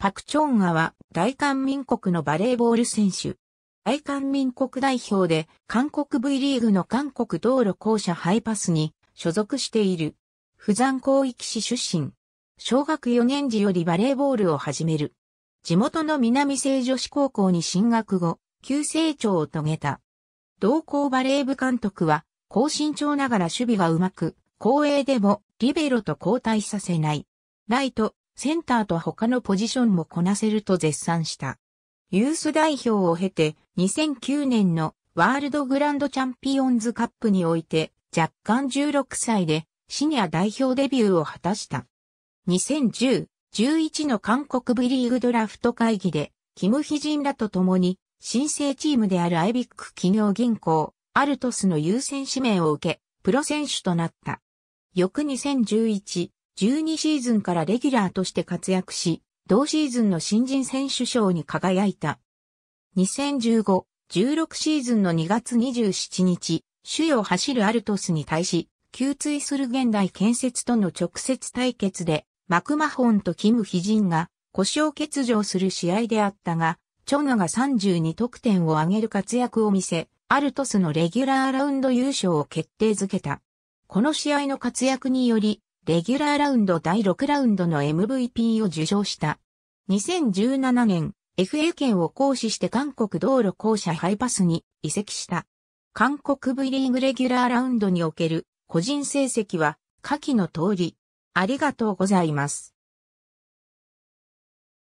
パクチョンアは大韓民国のバレーボール選手。大韓民国代表で韓国 V リーグの韓国道路公社ハイパスに所属している。富山広域市出身。小学4年時よりバレーボールを始める。地元の南西女子高校に進学後、急成長を遂げた。同校バレー部監督は、高身長ながら守備がうまく、後衛でもリベロと交代させない。ライト、センターと他のポジションもこなせると絶賛した。ユース代表を経て2009年のワールドグランドチャンピオンズカップにおいて若干16歳でシニア代表デビューを果たした。2010-11の韓国ビリーグドラフト会議でキムヒジンらと共に新生チームであるアイビック企業銀行アルトスの優先指名を受けプロ選手となった。翌2011 12シーズンからレギュラーとして活躍し、同シーズンの新人選手賞に輝いた。2015、16シーズンの2月27日、主要を走るアルトスに対し、給追する現代建設との直接対決で、マクマホンとキム・ヒジンが故障欠場する試合であったが、チョンが32得点を挙げる活躍を見せ、アルトスのレギュラーラウンド優勝を決定づけた。この試合の活躍により、レギュラーラウンド第6ラウンドの MVP を受賞した。2017年、FA 権を行使して韓国道路公社ハイパスに移籍した。韓国 V リーグレギュラーラウンドにおける個人成績は下記の通り。ありがとうございます。